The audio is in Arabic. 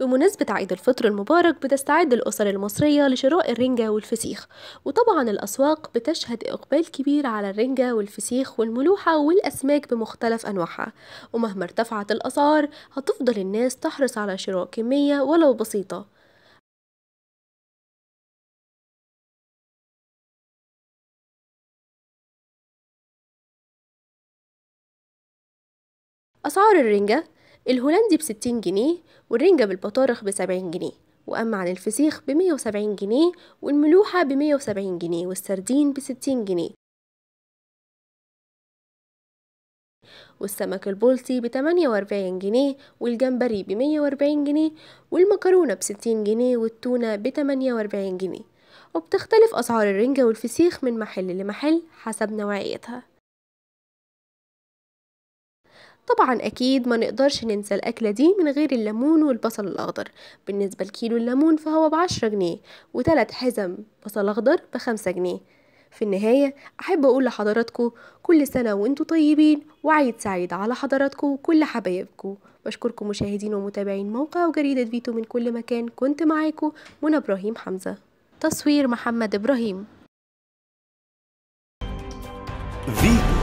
بمناسبة عيد الفطر المبارك بتستعد الأسر المصرية لشراء الرنجة والفسيخ وطبعا الأسواق بتشهد إقبال كبير على الرنجة والفسيخ والملوحة والأسماك بمختلف أنواعها ومهما ارتفعت الأسعار هتفضل الناس تحرص على شراء كمية ولو بسيطة أسعار الرنجة الهولندي بستين جنيه والرنجة بالبطارخ بسبعين جنيه وأما عن الفسيخ بمية وسبعين جنيه والملوحة بمية وسبعين جنيه والسردين بستين جنيه والسمك البلطي بتمانية وأربعين جنيه والجمبري بمية وأربعين جنيه والمكرونة بستين جنيه والتونة بتمانية وأربعين جنيه وبتختلف أسعار الرنجة والفسيخ من محل لمحل حسب نوعيتها طبعا اكيد ما نقدرش ننسى الاكله دي من غير الليمون والبصل الاخضر بالنسبه لكيلو الليمون فهو بعشرة جنيه وتلات حزم بصل اخضر بخمسة جنيه في النهاية أحب أقول لحضراتكم كل سنة وأنتوا طيبين وعيد سعيد على حضراتكم وكل حبايبكم بشكركم مشاهدين ومتابعين موقع وجريدة فيتو من كل مكان كنت معاكم منى إبراهيم حمزة تصوير محمد إبراهيم فيتو